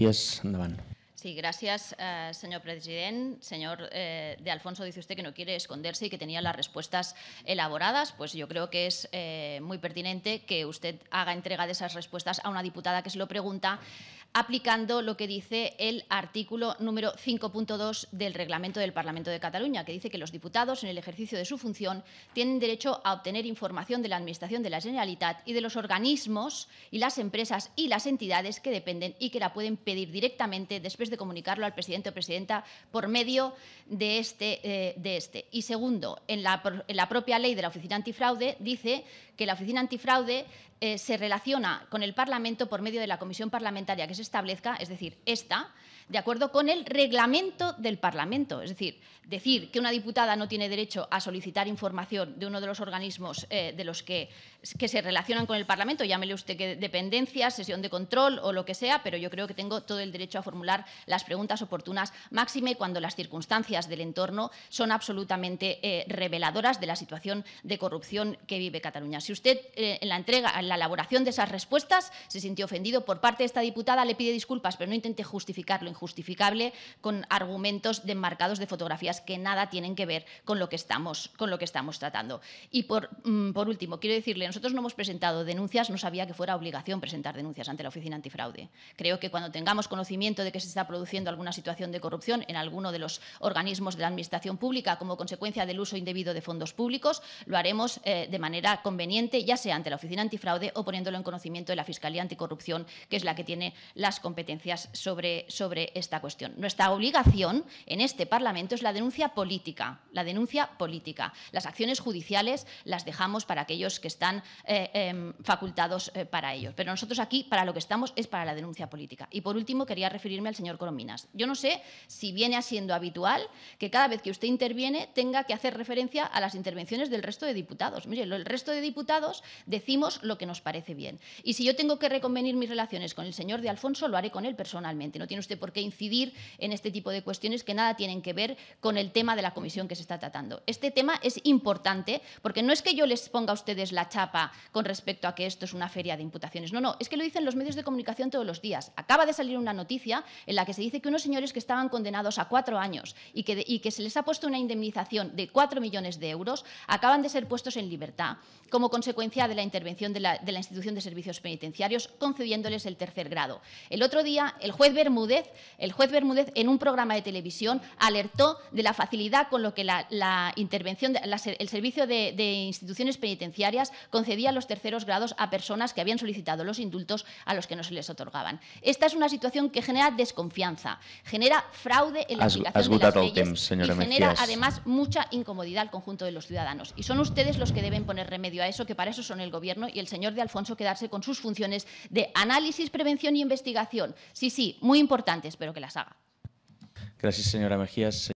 energies Sí, gracias, eh, señor presidente. Señor eh, de Alfonso, dice usted que no quiere esconderse y que tenía las respuestas elaboradas. Pues yo creo que es eh, muy pertinente que usted haga entrega de esas respuestas a una diputada que se lo pregunta aplicando lo que dice el artículo número 5.2 del reglamento del Parlamento de Cataluña, que dice que los diputados, en el ejercicio de su función, tienen derecho a obtener información de la Administración de la Generalitat y de los organismos y las empresas y las entidades que dependen y que la pueden pedir directamente después de comunicarlo al presidente o presidenta por medio de este. Eh, de este. Y segundo, en la, propia ley de la Oficina Antifraude dice que la Oficina Antifraude eh, se relaciona con el Parlamento por medio de la comisión parlamentaria que se establezca, es decir, esta, de acuerdo con el reglamento del Parlamento. Es decir, decir que una diputada no tiene derecho a solicitar información de uno de los organismos eh, de los que, que se relacionan con el Parlamento, llámele usted que dependencia, sesión de control o lo que sea, pero yo creo que tengo todo el derecho a formular las preguntas oportunas, máxime cuando las circunstancias del entorno son absolutamente eh, reveladoras de la situación de corrupción que vive Cataluña. Si usted eh, en la entrega, en la elaboración de esas respuestas se sintió ofendido por parte de esta diputada, le pide disculpas, pero no intente justificar lo injustificable con argumentos de de fotografías que nada tienen que ver con lo que estamos, con lo que estamos tratando. Y por, mm, por último, quiero decirle, nosotros no hemos presentado denuncias, no sabía que fuera obligación presentar denuncias ante la Oficina Antifraude. Creo que cuando tengamos conocimiento de que se está produciendo alguna situación de corrupción en alguno de los organismos de la Administración Pública como consecuencia del uso indebido de fondos públicos, lo haremos eh, de manera conveniente, ya sea ante la Oficina Antifraude o poniéndolo en conocimiento de la Fiscalía Anticorrupción, que es la que tiene las competencias sobre, sobre esta cuestión. Nuestra obligación en este Parlamento es la denuncia política, la denuncia política. Las acciones judiciales las dejamos para aquellos que están eh, em, facultados eh, para ello. Pero nosotros aquí, para lo que estamos, es para la denuncia política. Y por último, quería referirme al señor yo no sé si viene siendo habitual que cada vez que usted interviene tenga que hacer referencia a las intervenciones del resto de diputados. Mire, el resto de diputados decimos lo que nos parece bien. Y si yo tengo que reconvenir mis relaciones con el señor de Alfonso, lo haré con él personalmente. No tiene usted por qué incidir en este tipo de cuestiones que nada tienen que ver con el tema de la comisión que se está tratando. Este tema es importante porque no es que yo les ponga a ustedes la chapa con respecto a que esto es una feria de imputaciones. No, no, es que lo dicen los medios de comunicación todos los días. Acaba de salir una noticia en la que se dice que unos señores que estaban condenados a cuatro años y que, se les ha puesto una indemnización de cuatro millones de euros acaban de ser puestos en libertad como consecuencia de la intervención de la, institución de servicios penitenciarios concediéndoles el tercer grado. El otro día el juez Bermúdez, el juez Bermúdez en un programa de televisión alertó de la facilidad con lo que la, intervención, el servicio de instituciones penitenciarias concedía los terceros grados a personas que habían solicitado los indultos a los que no se les otorgaban. Esta es una situación que genera desconfianza genera fraude en las y genera además mucha incomodidad al conjunto de los ciudadanos. Y son ustedes los que deben poner remedio a eso, que para eso son el Gobierno y el señor de Alfonso quedarse con sus funciones de análisis, prevención y e investigación. Sí, sí, muy importantes, Espero que las haga. Gracias, señora Mejías.